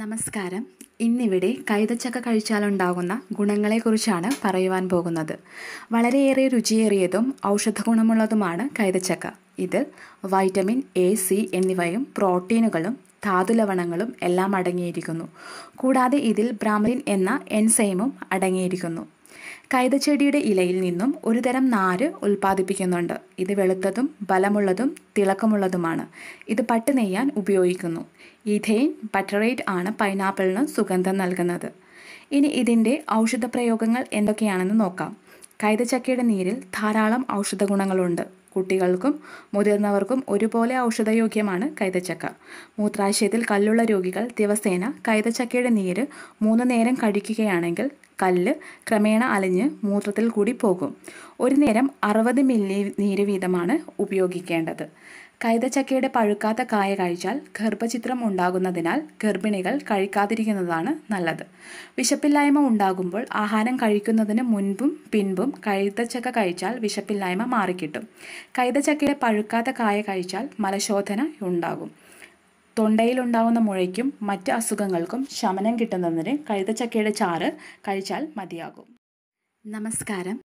നമസ്കാരം ഇന്നിവിടെ കൈതച്ചക്ക കഴിച്ചാലുണ്ടാകുന്ന ഗുണങ്ങളെക്കുറിച്ചാണ് പറയുവാൻ പോകുന്നത് വളരെയേറെ രുചിയേറിയതും ഔഷധഗുണമുള്ളതുമാണ് കൈതച്ചക്ക ഇത് വൈറ്റമിൻ എ സി എന്നിവയും പ്രോട്ടീനുകളും ധാതുലവണങ്ങളും എല്ലാം അടങ്ങിയിരിക്കുന്നു കൂടാതെ ഇതിൽ ബ്രാമലിൻ എന്ന എൻസൈമും അടങ്ങിയിരിക്കുന്നു കൈതച്ചെടിയുടെ ഇലയിൽ നിന്നും ഒരുതരം നാര് ഉൽപ്പാദിപ്പിക്കുന്നുണ്ട് ഇത് വെളുത്തതും ബലമുള്ളതും തിളക്കമുള്ളതുമാണ് ഇത് പട്ട് നെയ്യാൻ ഉപയോഗിക്കുന്നു ഇഥെയിൻ ബട്ടറേറ്റ് ആണ് പൈനാപ്പിളിന് സുഗന്ധം നൽകുന്നത് ഇനി ഇതിൻ്റെ ഔഷധ പ്രയോഗങ്ങൾ എന്തൊക്കെയാണെന്ന് നോക്കാം കൈതച്ചക്കയുടെ നീരിൽ ധാരാളം ഔഷധ ഗുണങ്ങളുണ്ട് കുട്ടികൾക്കും മുതിർന്നവർക്കും ഒരുപോലെ ഔഷധയോഗ്യമാണ് കൈതച്ചക്ക മൂത്രാശയത്തിൽ കല്ലുള്ള രോഗികൾ ദിവസേന കൈതച്ചക്കയുടെ നീര് മൂന്ന് നേരം കഴിക്കുകയാണെങ്കിൽ കല്ല് ക്രമേണ അലിഞ്ഞ് മൂത്രത്തിൽ കൂടി പോകും ഒരു നേരം അറുപത് മില്ലി നീര് വീതമാണ് ഉപയോഗിക്കേണ്ടത് കൈതച്ചക്കയുടെ പഴുക്കാത്ത കായ കഴിച്ചാൽ ഗർഭചിത്രം ഉണ്ടാകുന്നതിനാൽ ഗർഭിണികൾ കഴിക്കാതിരിക്കുന്നതാണ് നല്ലത് വിശപ്പില്ലായ്മ ഉണ്ടാകുമ്പോൾ ആഹാരം കഴിക്കുന്നതിന് മുൻപും പിൻപും കൈതച്ചക്ക കഴിച്ചാൽ വിശപ്പില്ലായ്മ മാറിക്കിട്ടും കൈതച്ചക്കയുടെ പഴുക്കാത്ത കായ കഴിച്ചാൽ മലശോധന ഉണ്ടാകും തൊണ്ടയിലുണ്ടാകുന്ന മുഴയ്ക്കും മറ്റ് അസുഖങ്ങൾക്കും ശമനം കിട്ടുന്നതിന് കഴുതച്ചക്കയുടെ ചാറ് കഴിച്ചാൽ മതിയാകും നമസ്കാരം